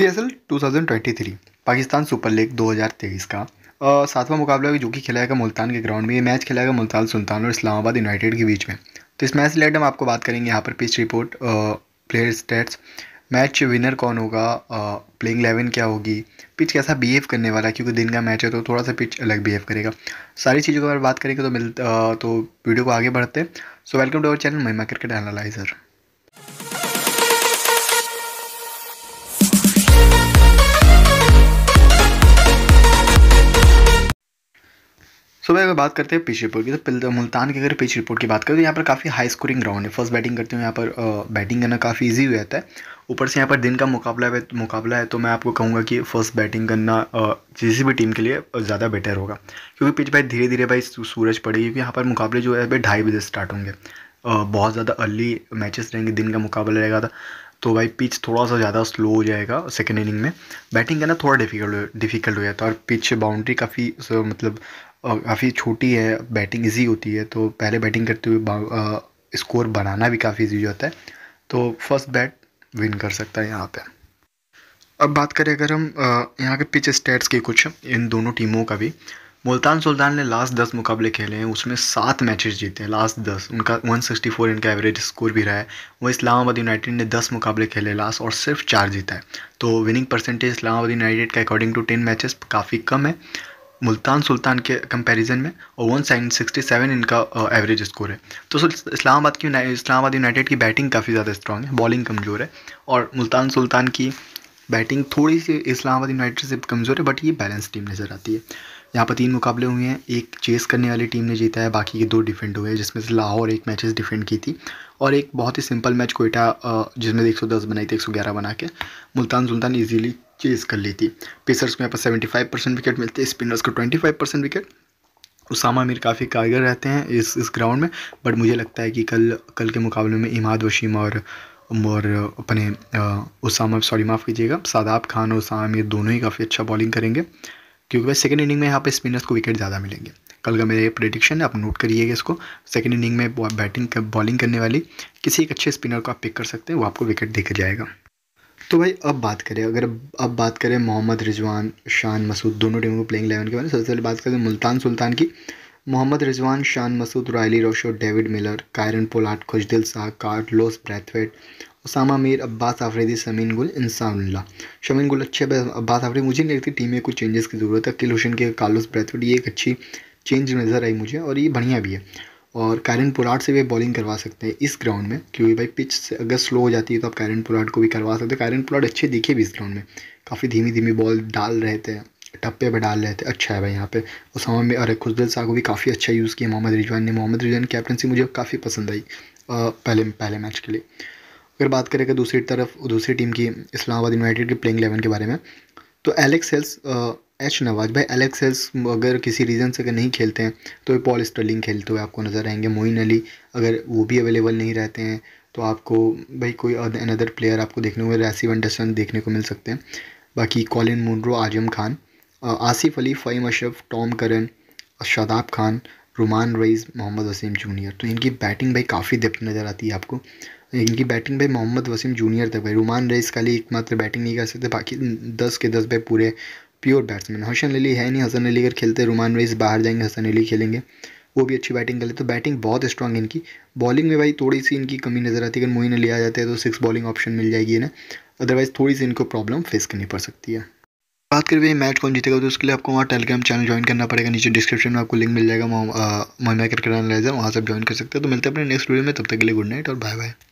P S L two thousand twenty three Pakistan super league दो हज़ार तेईस का सातवां मुकाबला जो कि खेला जाएगा मुल्तान के ग्राउंड में ये मैच खेला जाएगा मुल्तान सुल्तान और इस्लामाबाद यूनाइटेड के बीच में तो इस मैच रिलेटेड हम आपको बात करेंगे यहाँ पर pitch report player stats match winner कौन होगा प्लेइंग इलेवन क्या होगी पिच कैसा बिहेव करने वाला है क्योंकि दिन का मैच है तो थोड़ा सा पिच अलग बिहेव करेगा सारी चीज़ों के बारे में बात करेंगे तो मिल तो वीडियो को आगे बढ़ते हैं so welcome to our channel Mahima cricket analyser सुबह भाई अगर बात करते हैं पिच रिपोर्ट की तो मुल्तान की अगर पिच रिपोर्ट की बात करें तो यहाँ पर काफ़ी हाई स्कोरिंग ग्राउंड है फर्स्ट बैटिंग करते हुए यहाँ पर बैटिंग करना काफ़ी ईजी हो जाता है ऊपर से यहाँ पर दिन का मुकाबला है मुकाबला है तो मैं आपको कहूँगा कि फर्स्ट बैटिंग करना किसी भी टीम के लिए ज़्यादा बेटर होगा क्योंकि पिच भाई धीरे धीरे भाई सूरज पड़ेगी क्योंकि यहाँ पर मुकाबले जो है भाई ढाई बजे स्टार्ट होंगे बहुत ज़्यादा अर्ली मैचेस रहेंगे दिन का मुकाबला रहेगा तो, तो भाई पिच थोड़ा सा ज़्यादा स्लो हो जाएगा सेकेंड इनिंग में बैटिंग करना थोड़ा डिफिकल्ट डिफिकल्ट हो जाता है और पिच बाउंड्री काफ़ी मतलब काफ़ी छोटी है बैटिंग इजी होती है तो पहले बैटिंग करते हुए स्कोर बनाना भी काफ़ी ईजी होता है तो फर्स्ट बैट विन कर सकता है यहाँ पे अब बात करें अगर हम यहाँ के पिच स्टेट्स के कुछ इन दोनों टीमों का भी मुल्तान सुल्तान ने लास्ट दस मुकाबले खेले हैं उसमें सात मैचेस जीते हैं लास्ट दस उनका 164 इनका एवरेज स्कोर भी रहा है वो इस्लामाबाद यूनाइटेड ने दस मुकाबले खेले लास्ट और सिर्फ चार जीता है तो विनिंग परसेंटेज इस्लामाबाद यूनाइटेड का अकॉर्डिंग टू टेन मैचेस काफ़ी कम है मुल्तान सुल्तान के कंपैरिजन में और वन सिक्सटी सेवन इनका एवरेज स्कोर है तो इस्लामाबाद की इस्लामाबाद यूनाइटेड की बैटिंग काफ़ी ज़्यादा स्ट्रांग है बॉलिंग कमज़ोर है और मुल्तान सुल्तान की बैटिंग थोड़ी सी इस्लामाबाद यूनाइटेड से कमज़ोर है बट ये बैलेंस टीम नज़र आती है यहाँ पर तीन मुकाबले हुए हैं एक चेस करने वाली टीम ने जीता है बाकी के दो डिफेंड हुए हैं जिसमें से लाहौर एक मैचेस डिफेंड की थी और एक बहुत ही सिंपल मैच कोयटा जिसमें एक सौ दस बनाई थी एक सौ ग्यारह बना के मुल्तान सुल्तान ईजीली चेज कर ली थी पेसर्स को यहाँ पर सेवेंटी फाइव परसेंट विकेट मिलते हैं स्पिनर्स को twenty five percent wicket Usama Mir काफ़ी कारगर रहते हैं इस इस ग्राउंड में बट मुझे लगता है कि कल कल के मुकाबले में इमाद वशीम और और अपने उसामा सॉरी माफ़ कीजिएगा सादाब खान और उसामा मीर दोनों ही काफ़ी अच्छा बॉलिंग करेंगे क्योंकि भाई सेकेंड इनिंग में यहाँ पे स्पिनर्स को विकेट ज़्यादा मिलेंगे कल का मेरा ये प्रडिक्शन है आप नोट करिएगा इसको सेकेंड इनिंग में बैटिंग बॉलिंग करने वाली किसी एक अच्छे स्पिनर को आप पिक कर सकते हैं वो आपको विकेट देकर जाएगा तो भाई अब बात करें अगर अब बात करें मोहम्मद रिजवान शान मसूद दोनों टीमों को प्लेइंग इलेवन के बारे में सबसे पहले बात करें मुल्तान सुल्तान की Mohammad Rizwan Shan Masood Rilee Rossouw David Miller Kieron Pollard Khushdil Shah लोस ब्रैथवेट उसामा मीर अब्बास आफरीदी समीन गुल इंसानुल्ला शमीन गुल अच्छे अब्बास आफरीदी मुझे नहीं लगती टीम में कुछ चेंजेस की ज़रूरत है अकिल हुसैन के कार्लोस ब्रैथवेट ये एक अच्छी चेंज नज़र आई मुझे और ये बढ़िया भी है और कैरन पुराट से भी बॉलिंग करवा सकते हैं इस ग्राउंड में क्योंकि भाई पिच से अगर स्लो हो जाती है तो आप कैरन पोलार्ड को भी करवा सकते हैं कैरन पुलाट अच्छे दिखे भी इस ग्राउंड में काफ़ी धीमी धीमी बॉल डाल रहे थे टप्पे पर डाल रहे थे अच्छा है भाई यहाँ पे समय में अरे खुशदिल शाह को भी काफ़ी अच्छा यूज़ किया मोहम्मद रिजवान ने मोहम्मद रिजवान कैप्टनसी मुझे काफ़ी पसंद आई पहले पहले मैच के लिए अगर बात करें कि दूसरी तरफ दूसरी टीम की इस्लामाबाद यूनाइटेड के प्लेइंग एलेवन के बारे में तो एलेक्स हेल्स एच नवाज भाई एलेक्सेस अगर किसी रीज़न से अगर नहीं खेलते हैं तो पॉल स्टर्लिंग खेलते हुए आपको नज़र आएंगे मोइन अली अगर वो भी अवेलेबल नहीं रहते हैं तो आपको भाई कोई अनदर प्लेयर आपको देखने को रैसी वंडरसन देखने को मिल सकते हैं बाकी Colin Munro Azam Khan Asif Ali Faheem Ashraf Tom Curran Shadab Khan Rumman Raees Mohammad Wasim junior तो इनकी बैटिंग भाई काफ़ी डेप्थ नज़र आती है आपको इनकी बैटिंग भाई मोहम्मद वसीम जूनियर तक भाई रुमान रईस खाली एकमात्र बैटिंग नहीं कर सकते बाकी दस के दस भाई पूरे प्योर बैट्समैन हसन अली है नहीं हसन अली अगर खेलते रुमान रेस बाहर जाएंगे हसन अली खेलेंगे वो भी अच्छी बैटिंग कर तो बैटिंग बहुत स्ट्रॉग है इनकी बॉलिंग में भाई थोड़ी सी इनकी कमी नज़र आती है अगर मोइन अली आ जाते हैं तो सिक्स बॉलिंग ऑप्शन मिल जाएगी ना अदरवाइज़ थोड़ी सी इनको प्रॉब्लम फेस करनी पड़ सकती है बात करें भाई मैच कौन जीतेगा तो उसके लिए आपको वहाँ टेलीग्राम चैनल ज्वाइन करना पड़ेगा नीचे डिस्क्रिप्शन में आपको लिंक मिल जाएगा मोहम्मद क्रिकेट एनालाइजर वहाँ से ज्वाइन कर सकते हैं तो मिलते हैं अपने नेक्स्ट वीडियो में तब तक के लिए गुड नाइट और बाय बाय